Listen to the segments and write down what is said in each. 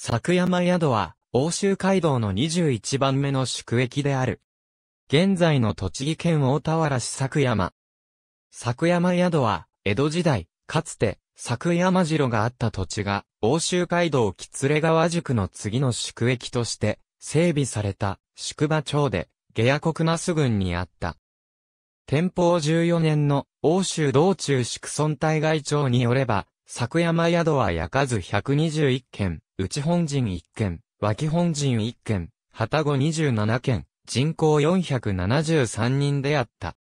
久山宿は、欧州街道の21番目の宿駅である。現在の栃木県大田原市久山。久山宿は、江戸時代、かつて、久山城があった土地が、欧州街道喜連川宿の次の宿駅として、整備された、宿場町で、下野国那須郡にあった。天保14年の、欧州道中宿村対外町によれば、久山宿は焼かず121件、内本陣1件、脇本陣1件、旗子27件、人口473人であった。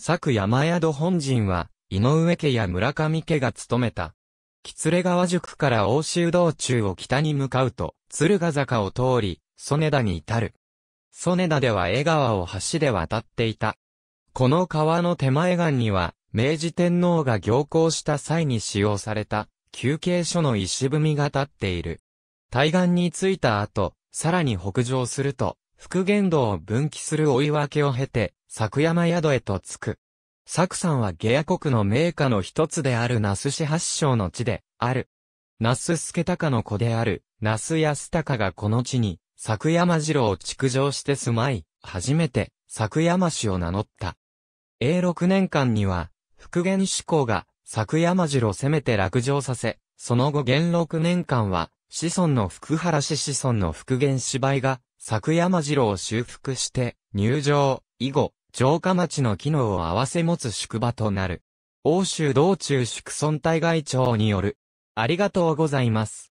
佐山宿本陣は、井上家や村上家が務めた。木連川宿から欧州道中を北に向かうと、鶴ヶ坂を通り、曽根田に至る。曽根田では江川を橋で渡っていた。この川の手前岸には、明治天皇が行幸した際に使用された、休憩所の石踏みが立っている。対岸に着いた後、さらに北上すると、復元道を分岐する追い分けを経て、作山宿へと着く。作山は下野国の名家の一つである那須市発祥の地で、ある。那須助高の子である、那須安隆がこの地に、作山城を築城して住まい、初めて、作山市を名乗った。永禄年間には、復元志向が、作山城攻めて落城させ、その後元禄年間は、子孫の福原氏子孫の復元芝居が、作山城を修復して、入城、以後、城下町の機能を合わせ持つ宿場となる。欧州道中宿村大外長による。ありがとうございます。